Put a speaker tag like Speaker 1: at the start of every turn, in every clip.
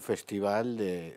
Speaker 1: festival de,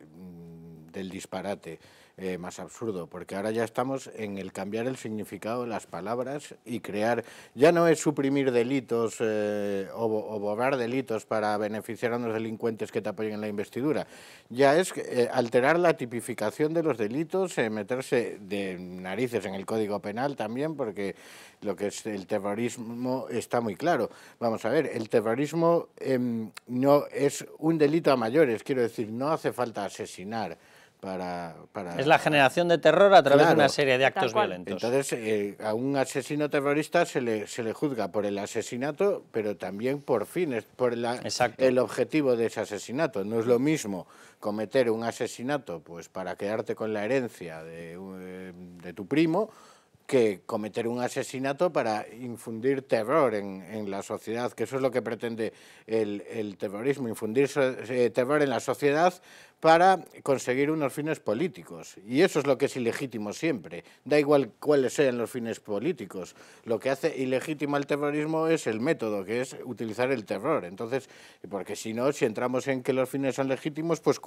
Speaker 1: del disparate eh, más absurdo, porque ahora ya estamos en el cambiar el significado de las palabras y crear, ya no es suprimir delitos eh, o, borrar delitos para beneficiar a unos delincuentes que te apoyen en la investidura, ya es eh, alterar la tipificación de los delitos, meterse de narices en el Código Penal también, porque lo que es el terrorismo está muy claro. Vamos a ver, el terrorismo em, no es un delito a mayores, quiero decir, no hace falta asesinar. Para, es la
Speaker 2: generación de terror a través de una serie de actos violentos.
Speaker 1: Entonces, eh, a un asesino terrorista se le, se le juzga por el asesinato, pero también por fines, por el objetivo de ese asesinato. No es lo mismo cometer un asesinato pues, para quedarte con la herencia de, eh, tu primo que cometer un asesinato para infundir terror en, la sociedad, que eso es lo que pretende el, terrorismo, infundir eh, terror en la sociedad para conseguir unos fines políticos. Y eso es lo que es ilegítimo siempre. Da igual cuáles sean los fines políticos. Lo que hace ilegítimo al terrorismo es el método, que es utilizar el terror. Entonces, porque si no, si entramos en que los fines son legítimos, pues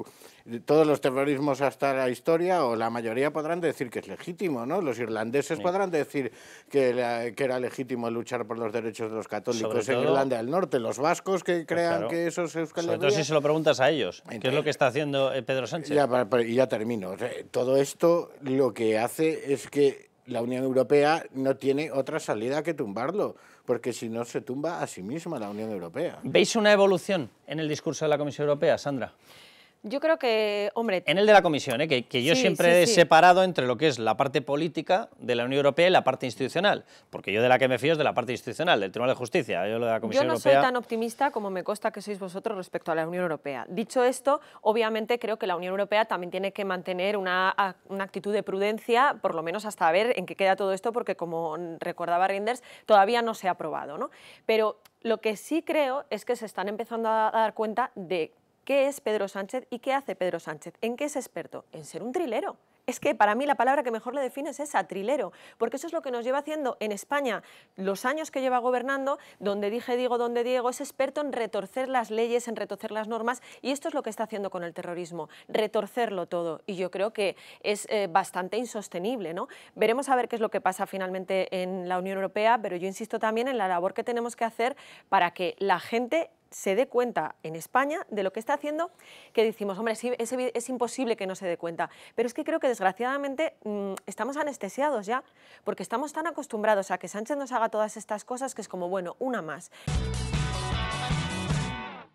Speaker 1: todos los terrorismos hasta la historia, o la mayoría podrán decir que es legítimo, ¿no? Los irlandeses podrán decir que, que, era legítimo luchar por los derechos de los católicos en Irlanda del Norte. Los vascos que pues crean que eso es Euskal si se
Speaker 2: lo preguntas a ellos. ¿Qué es lo que está haciendo eh, Pedro, Sánchez. Ya, y ya
Speaker 1: termino. todo esto lo que hace es que la Unión Europea no tiene otra salida que tumbarlo, porque si no se tumba a sí misma la Unión Europea. ¿Veis
Speaker 2: una evolución en el discurso de la Comisión Europea, Sandra?
Speaker 3: Yo creo que, hombre...
Speaker 2: En el de la Comisión, ¿eh? que, yo siempre he separado entre lo que es la parte política de la Unión Europea y la parte institucional, porque yo de la que me fío es de la parte institucional, del Tribunal de Justicia, yo no soy tan
Speaker 3: optimista como me consta que sois vosotros respecto a la Unión Europea. Dicho esto, obviamente creo que la Unión Europea también tiene que mantener una, actitud de prudencia, por lo menos hasta ver en qué queda todo esto, porque como recordaba Reinders, todavía no se ha aprobado. ¿no? Pero lo que sí creo es que se están empezando a dar cuenta de ¿Qué es Pedro Sánchez y qué hace Pedro Sánchez? ¿En qué es experto? En ser un trilero. Es que para mí la palabra que mejor le define es esa, trilero, porque eso es lo que nos lleva haciendo en España los años que lleva gobernando, donde dije digo, donde Diego es experto en retorcer las leyes, en retorcer las normas, y esto es lo que está haciendo con el terrorismo, retorcerlo todo, y yo creo que es eh, bastante insostenible. ¿no? Veremos a ver qué es lo que pasa finalmente en la Unión Europea, pero yo insisto también en la labor que tenemos que hacer para que la gente se dé cuenta en España de lo que está haciendo, que decimos, hombre, es, es, imposible que no se dé cuenta. Pero es que creo que desgraciadamente mm, estamos anestesiados ya, porque estamos tan acostumbrados a que Sánchez nos haga todas estas cosas que es como, bueno, una más.